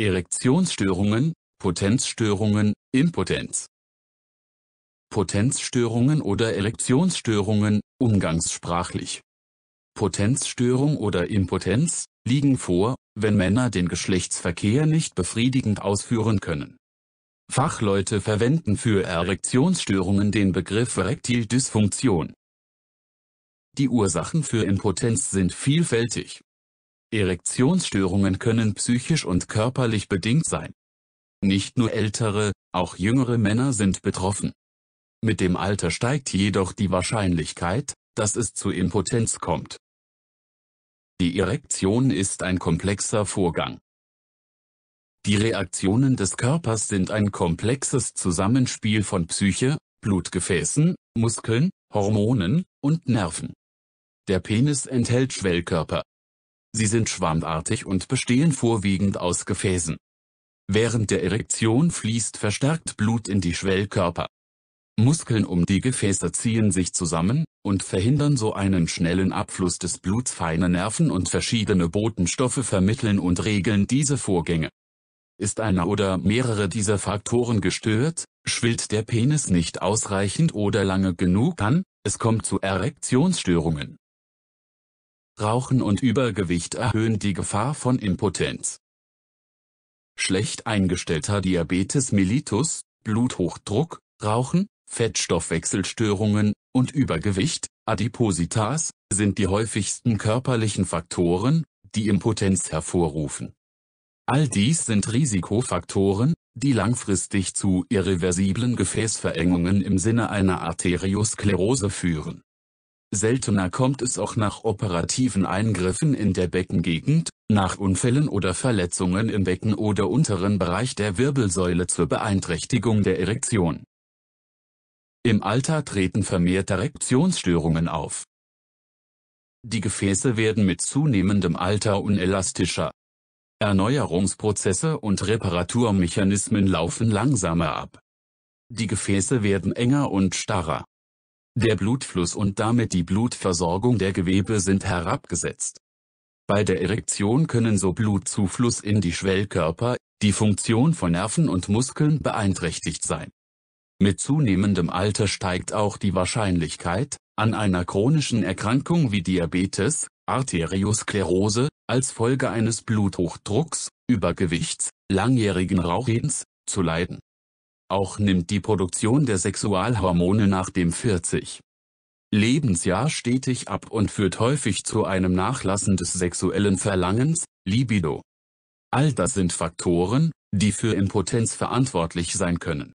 Erektionsstörungen, Potenzstörungen, Impotenz. Potenzstörungen oder Erektionsstörungen, umgangssprachlich. Potenzstörung oder Impotenz, liegen vor, wenn Männer den Geschlechtsverkehr nicht befriedigend ausführen können. Fachleute verwenden für Erektionsstörungen den Begriff Erektildysfunktion. Die Ursachen für Impotenz sind vielfältig. Erektionsstörungen können psychisch und körperlich bedingt sein. Nicht nur ältere, auch jüngere Männer sind betroffen. Mit dem Alter steigt jedoch die Wahrscheinlichkeit, dass es zu Impotenz kommt. Die Erektion ist ein komplexer Vorgang. Die Reaktionen des Körpers sind ein komplexes Zusammenspiel von Psyche, Blutgefäßen, Muskeln, Hormonen und Nerven. Der Penis enthält Schwellkörper, Sie sind schwammartig und bestehen vorwiegend aus Gefäßen. Während der Erektion fließt verstärkt Blut in die Schwellkörper. Muskeln um die Gefäße ziehen sich zusammen und verhindern so einen schnellen Abfluss des Bluts. Feine Nerven und verschiedene Botenstoffe vermitteln und regeln diese Vorgänge. Ist einer oder mehrere dieser Faktoren gestört, schwillt der Penis nicht ausreichend oder lange genug an, es kommt zu Erektionsstörungen Rauchen und Übergewicht erhöhen die Gefahr von Impotenz. Schlecht eingestellter Diabetes mellitus, Bluthochdruck, Rauchen, Fettstoffwechselstörungen und Übergewicht, Adipositas, sind die häufigsten körperlichen Faktoren, die Impotenz hervorrufen. All dies sind Risikofaktoren, die langfristig zu irreversiblen Gefäßverengungen im Sinne einer Arteriosklerose führen. Seltener kommt es auch nach operativen Eingriffen in der Beckengegend, nach Unfällen oder Verletzungen im Becken oder unteren Bereich der Wirbelsäule zur Beeinträchtigung der Erektion. Im Alter treten vermehrte Erektionsstörungen auf. Die Gefäße werden mit zunehmendem Alter unelastischer. Erneuerungsprozesse und Reparaturmechanismen laufen langsamer ab. Die Gefäße werden enger und starrer. Der Blutfluss und damit die Blutversorgung der Gewebe sind herabgesetzt. Bei der Erektion können so Blutzufluss in die Schwellkörper, die Funktion von Nerven und Muskeln beeinträchtigt sein. Mit zunehmendem Alter steigt auch die Wahrscheinlichkeit, an einer chronischen Erkrankung wie Diabetes, Arteriosklerose, als Folge eines Bluthochdrucks, Übergewichts, langjährigen Rauchens, zu leiden. Auch nimmt die Produktion der Sexualhormone nach dem 40. Lebensjahr stetig ab und führt häufig zu einem Nachlassen des sexuellen Verlangens, Libido. All das sind Faktoren, die für Impotenz verantwortlich sein können.